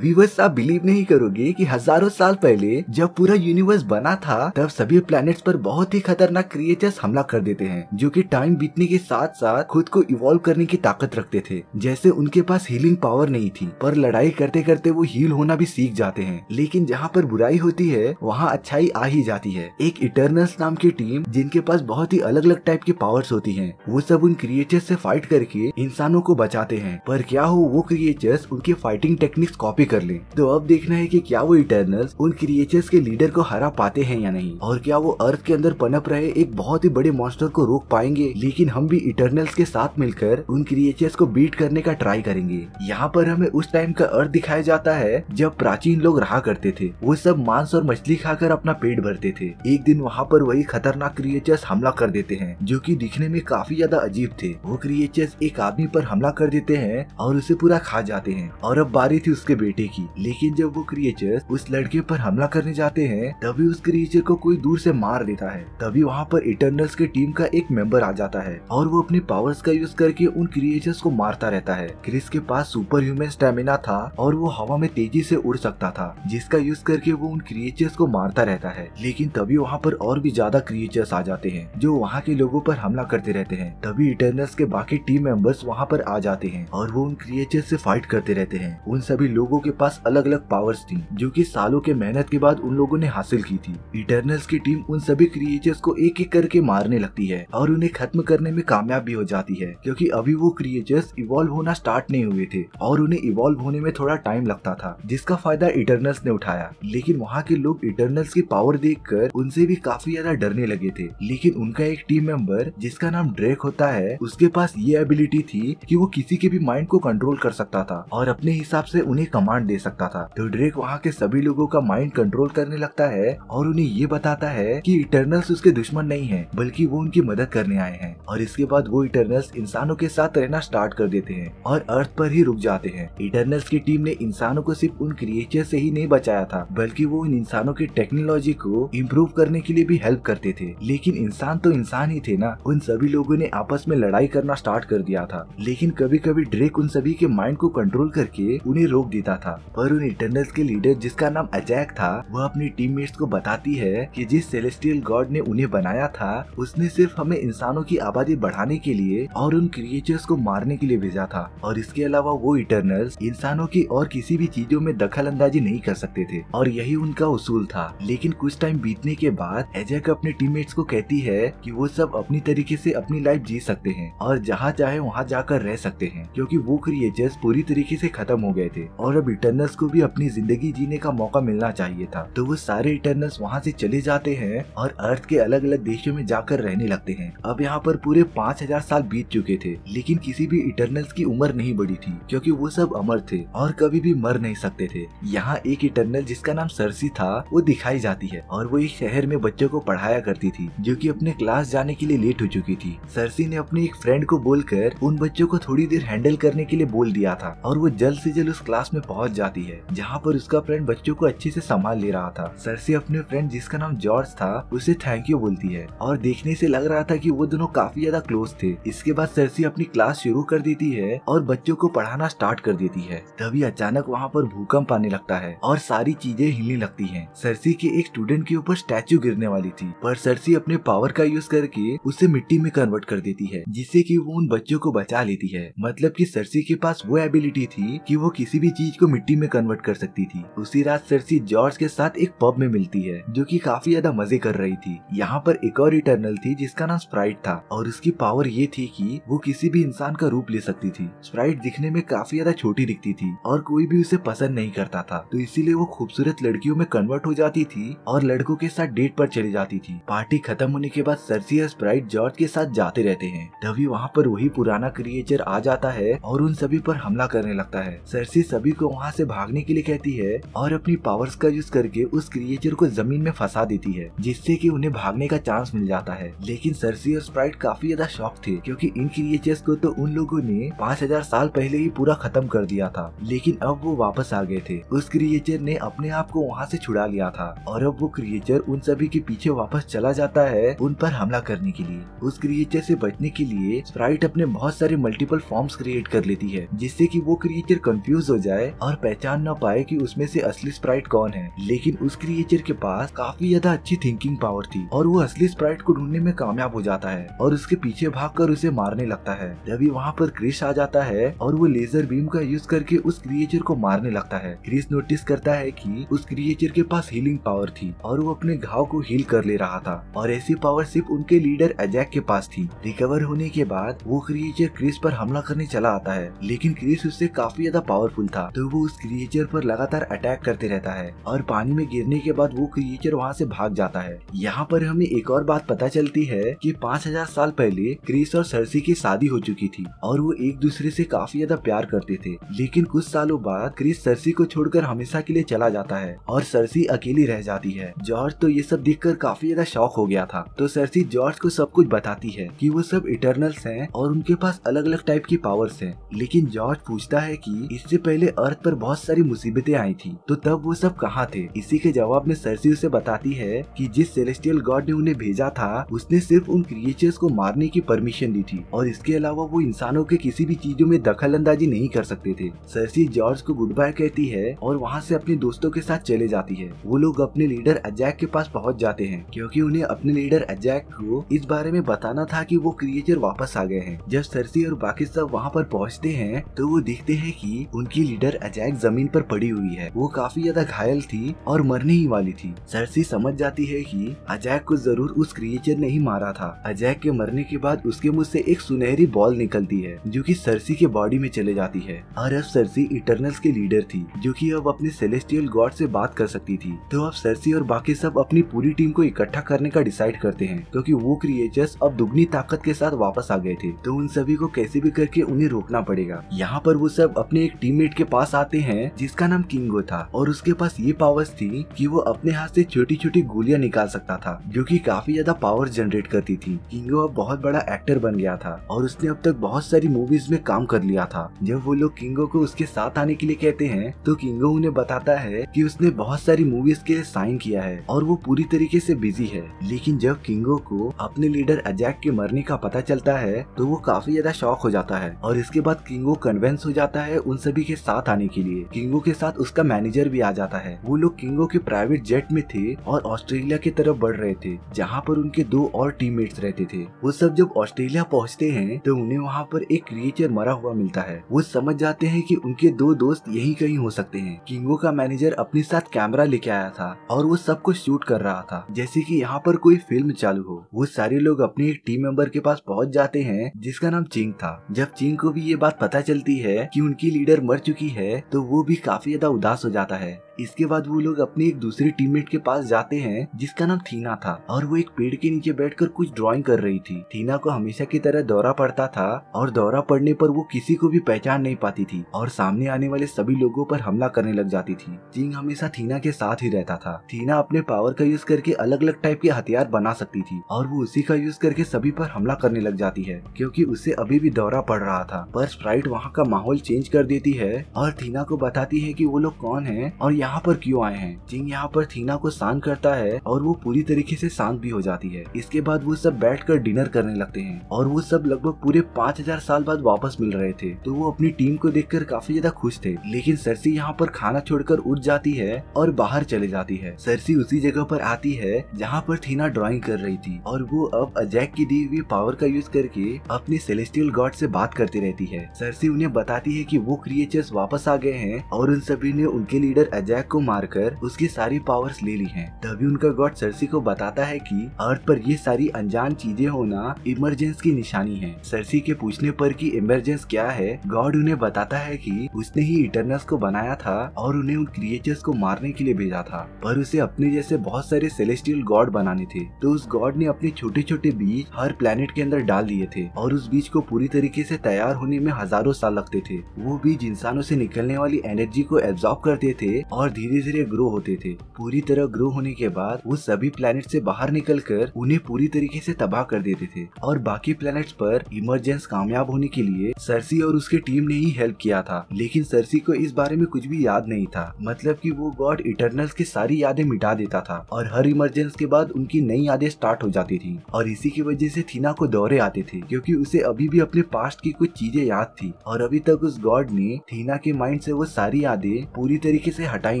Viewers आप believe नहीं करोगे कि हजारों साल पहले जब पूरा यूनिवर्स बना था तब सभी प्लैनेट्स पर बहुत ही खतरनाक क्रिएचर्स हमला कर देते हैं जो कि टाइम बीतने के साथ साथ खुद को इवॉल्व करने की ताकत रखते थे जैसे उनके पास हीलिंग पावर नहीं थी पर लड़ाई करते करते वो हील होना भी सीख जाते हैं लेकिन जहाँ पर बुराई होती है वहाँ अच्छाई आ ही जाती है एक इटर्नल्स नाम की टीम जिनके पास बहुत ही अलग अलग टाइप की पावर्स होती है वो सब उन क्रिएचर्स ऐसी फाइट करके इंसानों को बचाते हैं पर क्या हो वो क्रिएचर्स उनकी फाइटिंग टेक्निक्स कॉपी कर ले तो अब देखना है कि क्या वो इटर्नल्स उन क्रिएचर्स के लीडर को हरा पाते हैं या नहीं और क्या वो अर्थ के अंदर पनप रहे एक बहुत ही बड़े मॉन्स्टर को रोक पाएंगे लेकिन हम भी इटर्नल्स के साथ मिलकर उन क्रिएचर्स को बीट करने का ट्राई करेंगे यहाँ पर हमें उस टाइम का अर्थ दिखाया जाता है जब प्राचीन लोग रहा करते थे वो सब मांस और मछली खाकर अपना पेट भरते थे एक दिन वहाँ पर वही खतरनाक क्रिएचर्स हमला कर देते हैं जो कि दिखने में काफी ज्यादा अजीब थे वो क्रिएचर्स एक आदमी पर हमला कर देते हैं और उसे पूरा खा जाते हैं और अब बारी थी उसके बेटे बेटे की लेकिन जब वो क्रिएचर उस लड़के पर हमला करने जाते हैं तभी उस क्रिएचर को कोई दूर से मार देता है तभी वहाँ पर इटर्नल्स के टीम का एक मेंबर आ जाता है और वो अपने पावर्स का यूज करके उन क्रिएचर्स को मारता रहता है क्रिस के पास सुपर ह्यूमन स्टेमिना था और वो हवा में तेजी से उड़ सकता था जिसका यूज करके वो उन क्रिएचर्स को मारता रहता है लेकिन तभी वहाँ पर और भी ज्यादा क्रिएचर्स आ जाते हैं जो वहाँ के लोगों पर हमला करते रहते हैं तभी इटर्नल्स के बाकी टीम मेंबर्स वहाँ पर आ जाते हैं और वो उन क्रिएचर से फाइट करते रहते हैं उन सभी लोगों लोगों के पास अलग अलग पावर्स थी जो की सालों के मेहनत के बाद उन लोगों ने हासिल की थी इटर्नल्स की टीम उन सभी क्रिएचर्स को एक एक करके मारने लगती है और उन्हें खत्म करने में कामयाब भी हो जाती है क्योंकि अभी वो क्रिएचर्स इवॉल्व होना स्टार्ट नहीं हुए थे और उन्हें इवॉल्व होने में थोड़ा टाइम लगता था जिसका फायदा इटर्नल्स ने उठाया लेकिन वहाँ के लोग इटर्नल्स की पावर कर उनसे भी काफी ज्यादा डरने लगे थे लेकिन उनका एक टीम मेंबर जिसका नाम ड्रेक होता है उसके पास ये एबिलिटी थी कि वो किसी के भी माइंड को कंट्रोल कर सकता था और अपने हिसाब से उन्हें कमा कमांड दे सकता था तो ड्रेक वहाँ के सभी लोगों का माइंड कंट्रोल करने लगता है और उन्हें ये बताता है कि इटर्नल्स उसके दुश्मन नहीं है बल्कि वो उनकी मदद करने आए हैं और इसके बाद वो इटर्नल्स इंसानों के साथ रहना स्टार्ट कर देते हैं और अर्थ पर ही रुक जाते हैं इटर्नल्स की टीम ने इंसानों को सिर्फ उन क्रिएचर ऐसी ही नहीं बचाया था बल्कि वो इन इंसानों की टेक्नोलॉजी को इम्प्रूव करने के लिए भी हेल्प करते थे लेकिन इंसान तो इंसान ही थे ना उन सभी लोगों ने आपस में लड़ाई करना स्टार्ट कर दिया था लेकिन कभी कभी ड्रेक उन सभी के माइंड को कंट्रोल करके उन्हें रोक देता था पर उन इटर्नल्स के लीडर जिसका नाम अजैक था वह अपनी टीममेट्स को बताती है कि जिस सेलेस्टियल गॉड ने उन्हें बनाया था उसने सिर्फ हमें इंसानों की आबादी बढ़ाने के लिए और उन क्रिएचर्स को मारने के लिए भेजा था और इसके अलावा वो इंटरनल इंसानों की और किसी भी चीजों में दखल अंदाजी नहीं कर सकते थे और यही उनका उसूल था लेकिन कुछ टाइम बीतने के बाद एजैक अपने टीममेट्स को कहती है कि वो सब अपनी तरीके से अपनी लाइफ जी सकते हैं और जहाँ चाहे वहाँ जाकर रह सकते हैं क्योंकि वो क्रिएचर्स पूरी तरीके से खत्म हो गए थे और अब इटर्नस को भी अपनी जिंदगी जीने का मौका मिलना चाहिए था तो वो सारे इटर्नस वहाँ से चले जाते हैं और अर्थ के अलग अलग देशों में जाकर रहने लगते हैं अब यहाँ पर पूरे पाँच हजार साल बीत चुके थे लेकिन किसी भी इटर्नल्स की उम्र नहीं बढ़ी थी क्योंकि वो सब अमर थे और कभी भी मर नहीं सकते थे यहाँ एक इटर्नल जिसका नाम सरसी था वो दिखाई जाती है और वो एक शहर में बच्चों को पढ़ाया करती थी जो की अपने क्लास जाने के लिए लेट हो चुकी थी सरसी ने अपने एक फ्रेंड को बोलकर उन बच्चों को थोड़ी देर हैंडल करने के लिए बोल दिया था और वो जल्द से जल्द उस क्लास में पहुंच पहुंच जाती है जहाँ पर उसका फ्रेंड बच्चों को अच्छे से संभाल ले रहा था सरसी अपने फ्रेंड जिसका नाम जॉर्ज था उसे थैंक यू बोलती है और देखने से लग रहा था कि वो दोनों काफी ज्यादा क्लोज थे इसके बाद सरसी अपनी क्लास शुरू कर देती है और बच्चों को पढ़ाना स्टार्ट कर देती है तभी अचानक वहाँ पर भूकंप आने लगता है और सारी चीजें हिलने लगती है सरसी के एक स्टूडेंट के ऊपर स्टैचू गिरने वाली थी पर सरसी अपने पावर का यूज करके उसे मिट्टी में कन्वर्ट कर देती है जिससे की वो उन बच्चों को बचा लेती है मतलब की सरसी के पास वो एबिलिटी थी की वो किसी भी चीज को मिट्टी में कन्वर्ट कर सकती थी उसी रात सरसी जॉर्ज के साथ एक पब में मिलती है जो कि काफी ज्यादा मजे कर रही थी यहाँ पर एक और इटर्नल थी जिसका नाम स्प्राइट था और उसकी पावर ये थी कि वो किसी भी इंसान का रूप ले सकती थी स्प्राइट दिखने में काफी ज्यादा छोटी दिखती थी और कोई भी उसे पसंद नहीं करता था तो इसीलिए वो खूबसूरत लड़कियों में कन्वर्ट हो जाती थी और लड़कों के साथ डेट पर चली जाती थी पार्टी खत्म होने के बाद सरसी और स्प्राइट जॉर्ज के साथ जाते रहते हैं तभी वहाँ पर वही पुराना क्रिएचर आ जाता है और उन सभी पर हमला करने लगता है सरसी सभी को वहाँ से भागने के लिए कहती है और अपनी पावर्स का यूज करके उस क्रिएचर को जमीन में फंसा देती है जिससे कि उन्हें भागने का चांस मिल जाता है लेकिन सरसी और स्प्राइट काफी ज्यादा शौक थे क्योंकि इन क्रिएचर्स को तो उन लोगों ने 5000 साल पहले ही पूरा खत्म कर दिया था लेकिन अब वो वापस आ गए थे उस क्रिएचर ने अपने आप को वहाँ से छुड़ा लिया था और अब वो क्रिएचर उन सभी के पीछे वापस चला जाता है उन पर हमला करने के लिए उस क्रिएचर से बचने के लिए स्प्राइट अपने बहुत सारे मल्टीपल फॉर्म्स क्रिएट कर लेती है जिससे कि वो क्रिएचर कंफ्यूज हो जाए और और पहचान ना पाए कि उसमें से असली स्प्राइट कौन है लेकिन उस क्रिएचर के पास काफी ज्यादा अच्छी थिंकिंग पावर थी और वो असली स्प्राइट को ढूंढने में कामयाब हो जाता है और उसके पीछे भागकर उसे मारने लगता है जब वहाँ पर क्रिस आ जाता है और वो लेजर बीम का यूज करके उस क्रिएचर को मारने लगता है क्रिस नोटिस करता है की उस क्रिएचर के पास हीलिंग पावर थी और वो अपने घाव को हील कर ले रहा था और ऐसी पावर सिर्फ उनके लीडर अजैक के पास थी रिकवर होने के बाद वो क्रिएचर क्रिस पर हमला करने चला आता है लेकिन क्रिस उससे काफी ज्यादा पावरफुल था तो वो उस क्रिएचर पर लगातार अटैक करते रहता है और पानी में गिरने के बाद वो क्रिएचर वहाँ से भाग जाता है यहाँ पर हमें एक और बात पता चलती है कि 5000 साल पहले क्रिस और सरसी की शादी हो चुकी थी और वो एक दूसरे से काफी ज्यादा प्यार करते थे लेकिन कुछ सालों बाद क्रिस सरसी को छोड़कर हमेशा के लिए चला जाता है और सरसी अकेली रह जाती है जॉर्ज तो ये सब देख काफी ज्यादा शौक हो गया था तो सरसी जॉर्ज को सब कुछ बताती है की वो सब इटरनल्स है और उनके पास अलग अलग टाइप की पावर्स है लेकिन जॉर्ज पूछता है की इससे पहले अर्थ बात पर बहुत सारी मुसीबतें आई थी तो तब वो सब कहा थे इसी के जवाब में सरसी उसे बताती है कि जिस सेलेस्टियल गॉड ने उन्हें भेजा था उसने सिर्फ उन क्रिएचर्स को मारने की परमिशन दी थी और इसके अलावा वो इंसानों के किसी भी चीजों में दखल अंदाजी नहीं कर सकते थे सरसी जॉर्ज को गुड बाय कहती है और वहाँ से अपने दोस्तों के साथ चले जाती है वो लोग अपने लीडर अजैक के पास पहुँच जाते हैं क्यूँकी उन्हें अपने लीडर अजैक को इस बारे में बताना था की वो क्रिएचर वापस आ गए हैं जब सरसी और बाकी सब वहाँ पर पहुँचते हैं तो वो देखते हैं कि उनकी लीडर अजैक जमीन पर पड़ी हुई है वो काफी ज्यादा घायल थी और मरने ही वाली थी सरसी समझ जाती है कि अजैक को जरूर उस क्रिएचर ने ही मारा था अजैक के मरने के बाद उसके मुंह से एक सुनहरी बॉल निकलती है जो कि सरसी के बॉडी में चले जाती है और अब सरसी इटरनल्स के लीडर थी जो कि अब अपने सेलेस्टियल गॉड से बात कर सकती थी तो अब सरसी और बाकी सब अपनी पूरी टीम को इकट्ठा करने का डिसाइड करते हैं क्योंकि वो क्रिएचर्स अब दुगनी ताकत के साथ वापस आ गए थे तो उन सभी को कैसे भी करके उन्हें रोकना पड़ेगा यहाँ पर वो सब अपने एक टीममेट के पास आ आते हैं जिसका नाम किंगो था और उसके पास ये पावर्स थी कि वो अपने हाथ से छोटी छोटी गोलियां निकाल सकता था जो कि काफी ज्यादा पावर जनरेट करती थी किंगो अब बहुत बड़ा एक्टर बन गया था और उसने अब तक बहुत सारी मूवीज में काम कर लिया था जब वो लोग किंगो को उसके साथ आने के लिए कहते हैं तो किंगो उन्हें बताता है की उसने बहुत सारी मूवीज के लिए साइन किया है और वो पूरी तरीके से बिजी है लेकिन जब किंगो को अपने लीडर अजैक के मरने का पता चलता है तो वो काफी ज्यादा शौक हो जाता है और इसके बाद किंगो कन्वेंस हो जाता है उन सभी के साथ आने के लिए किंगो के साथ उसका मैनेजर भी आ जाता है वो लोग किंगो के प्राइवेट जेट में थे और ऑस्ट्रेलिया की तरफ बढ़ रहे थे जहाँ पर उनके दो और टीम रहते थे वो सब जब ऑस्ट्रेलिया पहुँचते है तो उन्हें वहाँ पर एक क्रिएचर मरा हुआ मिलता है वो समझ जाते हैं की उनके दो दोस्त यही कहीं हो सकते हैं किंगो का मैनेजर अपने साथ कैमरा लेके आया था और वो सब कुछ शूट कर रहा था जैसे की यहाँ पर कोई फिल्म चालू हो वो सारे लोग अपने एक टीम मेंबर के पास पहुँच जाते हैं जिसका नाम चिंग था जब चिंग को भी ये बात पता चलती है की उनकी लीडर मर चुकी है तो वो भी काफी ज्यादा उदास हो जाता है इसके बाद वो लोग अपने एक दूसरे टीममेट के पास जाते हैं जिसका नाम थीना था और वो एक पेड़ के नीचे बैठकर कुछ ड्राइंग कर रही थी थीना को हमेशा की तरह दौरा पड़ता था और दौरा पड़ने पर वो किसी को भी पहचान नहीं पाती थी और सामने आने वाले सभी लोगों पर हमला करने लग जाती थी सिंह हमेशा थीना के साथ ही रहता था थीना अपने पावर का यूज करके अलग अलग टाइप के हथियार बना सकती थी और वो उसी का यूज करके सभी पर हमला करने लग जाती है क्योंकि उसे अभी भी दौरा पड़ रहा था पर स्प्राइट वहाँ का माहौल चेंज कर देती है और थीना को बताती है कि वो लोग कौन है और यहाँ पर क्यों आए हैं जिंग यहाँ पर थीना को शांत करता है और वो पूरी तरीके से शांत भी हो जाती है इसके बाद वो सब बैठ कर डिनर करने लगते है और वो सब लगभग पूरे पाँच हजार साल बाद वापस मिल रहे थे तो वो अपनी टीम को कर काफी ज्यादा खुश थे लेकिन सरसी यहाँ पर खाना छोड़कर उठ जाती है और बाहर चले जाती है सरसी उसी जगह पर आती है जहाँ पर थीना ड्राइंग कर रही थी और वो अब अजैक की दी हुई पावर का यूज करके अपने सेलेस्टियल गॉड से बात करती रहती है सरसी उन्हें बताती है कि वो क्रिएचर्स वापस आ गए हैं और उन सभी ने उनके लीडर अजैक को मारकर उसकी सारी पावर्स ले ली हैं। तभी उनका गॉड सरसी को बताता है कि अर्थ पर ये सारी अनजान चीजें होना इमरजेंस की निशानी है सरसी के पूछने पर कि इमरजेंस क्या है गॉड उन्हें बताता है कि उसने ही इटरनस को बनाया था और उन्हें उन क्रिएचर्स को मारने के लिए भेजा था पर उसे अपने जैसे बहुत सारे सेलेस्टियल गॉड बनाने थे तो उस गॉड ने अपने छोटे छोटे बीज हर प्लेनेट के अंदर डाल दिए थे और उस बीज को पूरी तरीके से तैयार होने में हजारों साल लगते थे वो बीज इंसानों से निकल निकलने वाली एनर्जी को एब्जॉर्ब करते थे और धीरे धीरे ग्रो होते थे पूरी तरह ग्रो होने के बाद वो सभी प्लेनेट से बाहर निकलकर उन्हें पूरी तरीके से तबाह कर देते थे और बाकी प्लेनेट्स पर इमरजेंस कामयाब होने के लिए सरसी और उसके टीम ने ही हेल्प किया था लेकिन सरसी को इस बारे में कुछ भी याद नहीं था मतलब की वो गॉड इटरनल्स की सारी यादें मिटा देता था और हर इमरजेंस के बाद उनकी नई यादें स्टार्ट हो जाती थी और इसी की वजह से थीना को दौरे आते थे क्योंकि उसे अभी भी अपने पास्ट की कुछ चीजें याद थी और अभी तक उस गॉड ने थीना के माइंड माइंड से वो सारी यादें पूरी तरीके से हटाई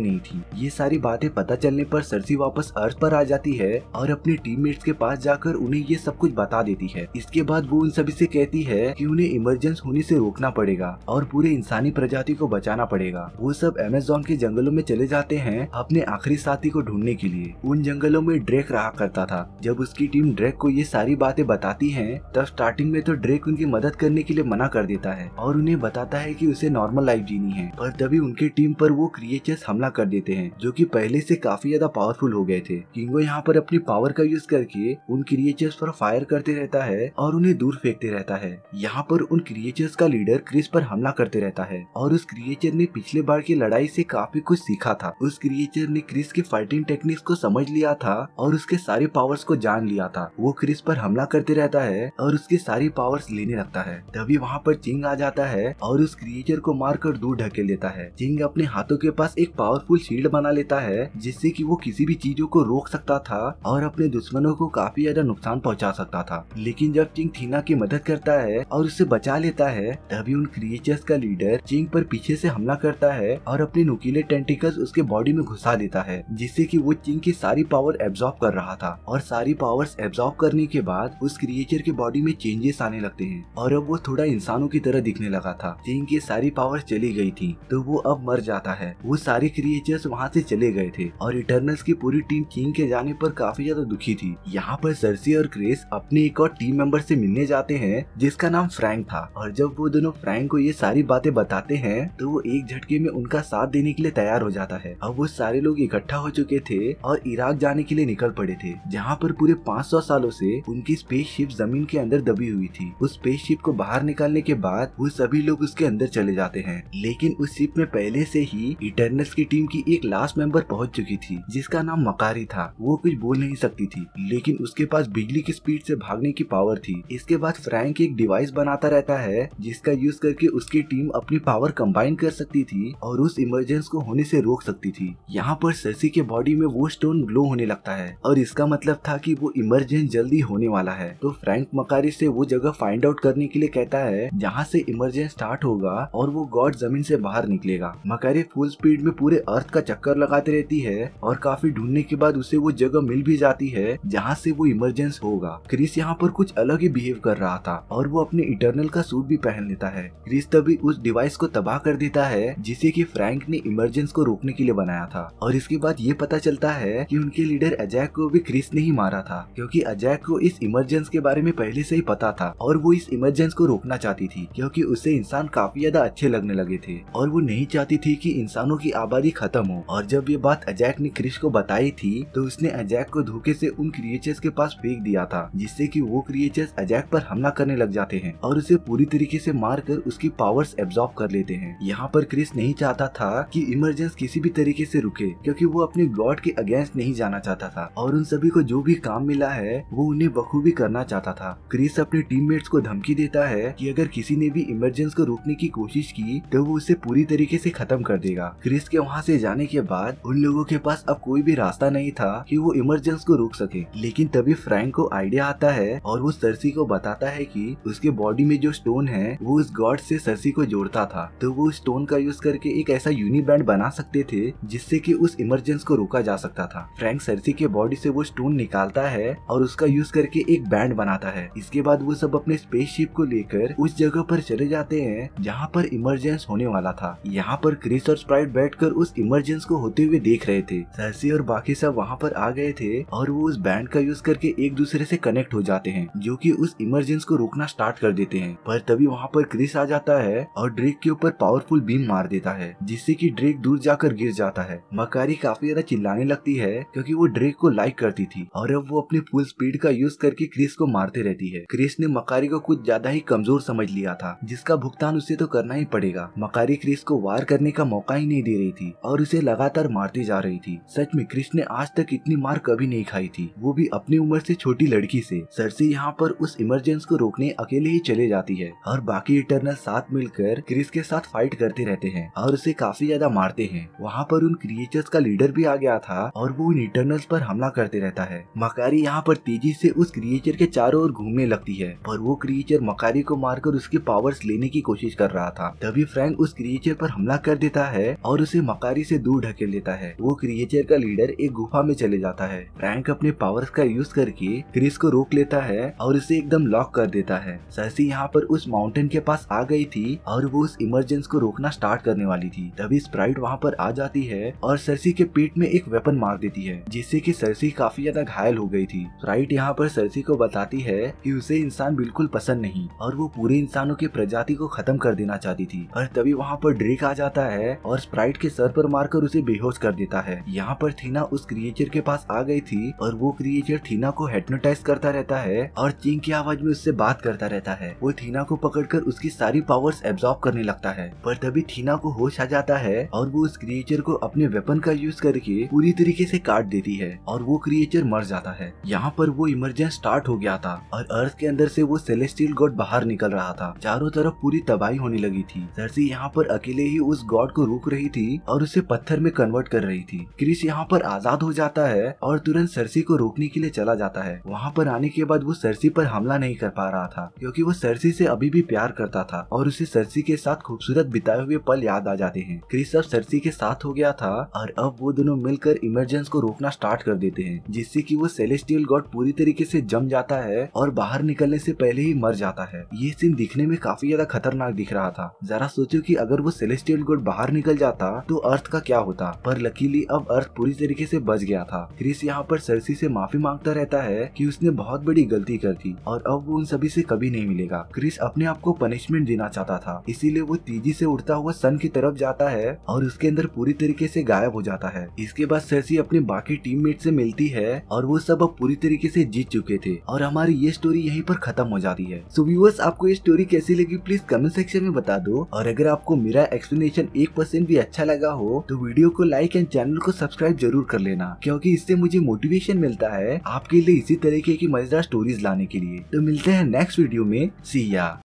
नहीं थी ये सारी बातें पता चलने पर सरसी वापस अर्थ पर आ जाती है और अपने टीममेट्स के पास जाकर उन्हें ये सब कुछ बता देती है इसके बाद वो उन सभी से कहती है कि उन्हें इमरजेंस होने से रोकना पड़ेगा और पूरे इंसानी प्रजाति को बचाना पड़ेगा वो सब अमेजोन के जंगलों में चले जाते हैं अपने आखिरी साथी को ढूंढने के लिए उन जंगलों में ड्रेक रहा करता था जब उसकी टीम ड्रेक को ये सारी बातें बताती है तब स्टार्टिंग में तो ड्रेक उनकी मदद करने के लिए मना कर देता है और उन्हें बताता है की उसे नॉर्मल लाइफ जीनी हैं पर तभी उनकी टीम पर वो क्रिएचर्स हमला कर देते हैं जो कि पहले से काफी ज्यादा पावरफुल हो गए थे किंगो यहाँ पर अपनी पावर का यूज करके उन क्रिएचर्स पर फायर करते रहता है और उन्हें दूर फेंकते रहता है यहाँ पर उन क्रिएचर्स का लीडर क्रिस पर हमला करते रहता है और उस क्रिएचर ने पिछले बार की लड़ाई से काफी कुछ सीखा था उस क्रिएचर ने क्रिस के फाइटिंग टेक्निक्स को समझ लिया था और उसके सारे पावर्स को जान लिया था वो क्रिस पर हमला करते रहता है और उसके सारी पावर्स लेने लगता है तभी वहाँ पर चिंग आ जाता है और उस क्रिएचर को मारकर दूर के लेता है जिंग अपने हाथों के पास एक पावरफुल शील्ड बना लेता है जिससे कि वो किसी भी चीजों को रोक सकता था और अपने दुश्मनों को काफी ज्यादा नुकसान पहुंचा सकता था लेकिन जब चिंग थीना की मदद करता है और उसे बचा लेता है तभी उन क्रिएचर्स का लीडर चिंग पर पीछे से हमला करता है और अपने नुकीले टेंटिकल्स उसके बॉडी में घुसा देता है जिससे कि वो चिंग की सारी पावर एब्जॉर्ब कर रहा था और सारी पावर्स एब्जॉर्ब करने के बाद उस क्रिएचर के बॉडी में चेंजेस आने लगते हैं और अब वो थोड़ा इंसानों की तरह दिखने लगा था चिंग की सारी पावर चली गई थी तो वो अब मर जाता है वो सारे क्रिएचर्स वहाँ से चले गए थे और इटर्नल्स की पूरी टीम किंग के जाने पर काफी ज्यादा दुखी थी यहाँ पर सरसी और क्रेस अपने एक और टीम मेंबर से मिलने जाते हैं जिसका नाम फ्रैंक था और जब वो दोनों फ्रैंक को ये सारी बातें बताते हैं तो वो एक झटके में उनका साथ देने के लिए तैयार हो जाता है अब वो सारे लोग इकट्ठा हो चुके थे और इराक जाने के लिए निकल पड़े थे जहाँ पर पूरे सौ सालों से उनकी शिप जमीन के अंदर दबी हुई थी उस शिप को बाहर निकालने के बाद वो सभी लोग उसके अंदर चले जाते हैं लेकिन लेकिन उस शिप में पहले से ही इटर्नस की टीम की एक लास्ट मेंबर पहुंच चुकी थी जिसका नाम मकारी था वो कुछ बोल नहीं सकती थी लेकिन उसके पास बिजली की स्पीड से भागने की पावर थी इसके बाद फ्रैंक एक डिवाइस बनाता रहता है जिसका यूज करके उसकी टीम अपनी पावर कम्बाइन कर सकती थी और उस इमरजेंस को होने ऐसी रोक सकती थी यहाँ पर ससी के बॉडी में वो स्टोन ग्लो होने लगता है और इसका मतलब था की वो इमरजेंस जल्दी होने वाला है तो फ्रैंक मकारी ऐसी वो जगह फाइंड आउट करने के लिए कहता है जहाँ से इमरजेंस स्टार्ट होगा और वो गॉड जमीन से बाहर निकलेगा मकैरे फुल स्पीड में पूरे अर्थ का चक्कर लगाते रहती है और काफी ढूंढने के बाद उसे वो जगह मिल भी जाती है जहाँ से वो इमरजेंस होगा क्रिस यहाँ पर कुछ अलग ही बिहेव कर रहा था और वो अपने इंटरनल का सूट भी पहन लेता है क्रिस तभी उस डिवाइस को तबाह कर देता है जिसे की फ्रैंक ने इमरजेंस को रोकने के लिए बनाया था और इसके बाद ये पता चलता है की उनके लीडर अजैक को भी क्रिस ने ही मारा था क्यूँकी अजैक को इस इमरजेंस के बारे में पहले से ही पता था और वो इस इमरजेंस को रोकना चाहती थी क्योंकि उसे इंसान काफी ज्यादा अच्छे लगने लगे थे और वो नहीं चाहती थी कि इंसानों की आबादी खत्म हो और जब ये बात अजैक ने क्रिश को बताई थी तो उसने अजैक को धोखे से उन क्रिएचर्स के पास फेंक दिया था जिससे कि वो क्रिएचर्स अजैक पर हमला करने लग जाते हैं और उसे पूरी तरीके से मारकर उसकी पावर्स एब्जॉर्ब कर लेते हैं यहाँ पर क्रिस नहीं चाहता था कि इमरजेंस किसी भी तरीके से रुके क्योंकि वो अपने गॉड के अगेंस्ट नहीं जाना चाहता था और उन सभी को जो भी काम मिला है वो उन्हें बखूबी करना चाहता था क्रिस अपने टीममेट्स को धमकी देता है कि अगर किसी ने भी इमरजेंस को रोकने की कोशिश की तो वो उसे पूरी तरीके से खत्म कर देगा क्रिस के वहाँ से जाने के बाद उन लोगों के पास अब कोई भी रास्ता नहीं था कि वो इमरजेंस को रोक सके लेकिन तभी फ्रैंक को आइडिया आता है और वो सरसी को बताता है कि उसके बॉडी में जो स्टोन है वो उस गॉड से सरसी को जोड़ता था तो वो स्टोन का यूज करके एक ऐसा यूनि बैंड बना सकते थे जिससे की उस इमरजेंस को रोका जा सकता था फ्रैंक सरसी के बॉडी से वो स्टोन निकालता है और उसका यूज करके एक बैंड बनाता है इसके बाद वो सब अपने स्पेसशिप को लेकर उस जगह पर चले जाते हैं जहाँ पर इमरजेंस होने वाला वाला था यहाँ पर क्रिस और स्प्राइट बैठकर उस इमरजेंस को होते हुए देख रहे थे सरसी और बाकी सब वहाँ पर आ गए थे और वो उस बैंड का यूज करके एक दूसरे से कनेक्ट हो जाते हैं जो कि उस इमरजेंस को रोकना स्टार्ट कर देते हैं पर तभी वहाँ पर क्रिस आ जाता है और ड्रेक के ऊपर पावरफुल बीम मार देता है जिससे की ड्रेक दूर जाकर गिर जाता है मकारी काफी ज्यादा चिल्लाने लगती है क्योंकि वो ड्रेक को लाइक करती थी और अब वो अपनी फुल स्पीड का यूज करके क्रिस को मारते रहती है क्रिस ने मकारी को कुछ ज्यादा ही कमजोर समझ लिया था जिसका भुगतान उसे तो करना ही पड़ेगा मकारी सारी क्रिस को वार करने का मौका ही नहीं दे रही थी और उसे लगातार मारती जा रही थी सच में क्रिस ने आज तक इतनी मार कभी नहीं खाई थी वो भी अपनी उम्र से छोटी लड़की से सरसी यहाँ पर उस इमरजेंस को रोकने अकेले ही चले जाती है और बाकी इटरनल साथ मिलकर क्रिस के साथ फाइट करते रहते हैं और उसे काफी ज्यादा मारते हैं वहाँ पर उन क्रिएचर्स का लीडर भी आ गया था और वो उन इटरनल्स पर हमला करते रहता है मकारी यहाँ पर तेजी से उस क्रिएचर के चारों ओर घूमने लगती है पर वो क्रिएचर मकारी को मारकर उसकी पावर्स लेने की कोशिश कर रहा था तभी फ्रैंक उस क्रिएचर पर हमला कर देता है और उसे मकारी से दूर ढकेल देता है वो क्रिएचर का लीडर एक गुफा में चले जाता है फ्रैंक अपने पावर्स का यूज करके क्रिस को रोक लेता है और उसे एकदम लॉक कर देता है सरसी यहाँ पर उस माउंटेन के पास आ गई थी और वो उस इमरजेंस को रोकना स्टार्ट करने वाली थी तभी स्प्राइट वहाँ पर आ जाती है और सरसी के पेट में एक वेपन मार देती है जिससे की सरसी काफी ज्यादा घायल हो गई थी स्प्राइट यहाँ पर सरसी को बताती है की उसे इंसान बिल्कुल पसंद नहीं और वो पूरे इंसानों की प्रजाति को खत्म कर देना चाहती थी और तभी वहाँ वहाँ पर ड्रेक आ जाता है और स्प्राइट के सर पर मारकर उसे बेहोश कर देता है यहाँ पर थीना उस क्रिएचर के पास आ गई थी और वो क्रिएचर थीना को हेटनोटाइज करता रहता है और चिंग की आवाज में उससे बात करता रहता है वो थीना को पकड़कर उसकी सारी पावर्स एब्जॉर्ब करने लगता है पर तभी थीना को होश आ जाता है और वो उस क्रिएचर को अपने वेपन का यूज करके पूरी तरीके से काट देती है और वो क्रिएचर मर जाता है यहाँ पर वो इमरजेंस स्टार्ट हो गया था और अर्थ के अंदर से वो सेलेस्टियल गॉड बाहर निकल रहा था चारों तरफ पूरी तबाही होने लगी थी सरसी यहाँ पर अकेले ही उस गॉड को रोक रही थी और उसे पत्थर में कन्वर्ट कर रही थी क्रिस यहाँ पर आजाद हो जाता है और तुरंत सरसी को रोकने के लिए चला जाता है वहाँ पर आने के बाद वो सरसी पर हमला नहीं कर पा रहा था क्योंकि वो सरसी से अभी भी प्यार करता था और उसे सरसी के साथ खूबसूरत बिताए हुए पल याद आ जाते हैं क्रिस अब सरसी के साथ हो गया था और अब वो दोनों मिलकर इमरजेंस को रोकना स्टार्ट कर देते हैं जिससे की वो सेलेस्टियल गॉड पूरी तरीके से जम जाता है और बाहर निकलने से पहले ही मर जाता है ये सीन दिखने में काफी ज्यादा खतरनाक दिख रहा था जरा सोचो की अगर वो सेलेस्टियल गोड बाहर निकल जाता तो अर्थ का क्या होता पर लकीली अब अर्थ पूरी तरीके से बच गया था क्रिस यहाँ पर सरसी से माफी मांगता रहता है कि उसने बहुत बड़ी गलती कर दी और अब वो उन सभी से कभी नहीं मिलेगा क्रिस अपने आप को पनिशमेंट देना चाहता था इसीलिए वो तेजी से उड़ता हुआ सन की तरफ जाता है और उसके अंदर पूरी तरीके से गायब हो जाता है इसके बाद सरसी अपने बाकी मेट से मिलती है और वो सब अब पूरी तरीके से जीत चुके थे और हमारी ये स्टोरी यहीं पर खत्म हो जाती है सो so, व्यूअर्स आपको ये स्टोरी कैसी लगी प्लीज कमेंट सेक्शन में बता दो और अगर आपको मेरा एक्सप्लेनेशन एक परसेंट भी अच्छा लगा हो तो वीडियो को लाइक एंड चैनल को सब्सक्राइब जरूर कर लेना क्योंकि इससे मुझे मोटिवेशन मिलता है आपके लिए इसी तरीके की मजेदार स्टोरीज लाने के लिए तो मिलते हैं नेक्स्ट वीडियो में सिया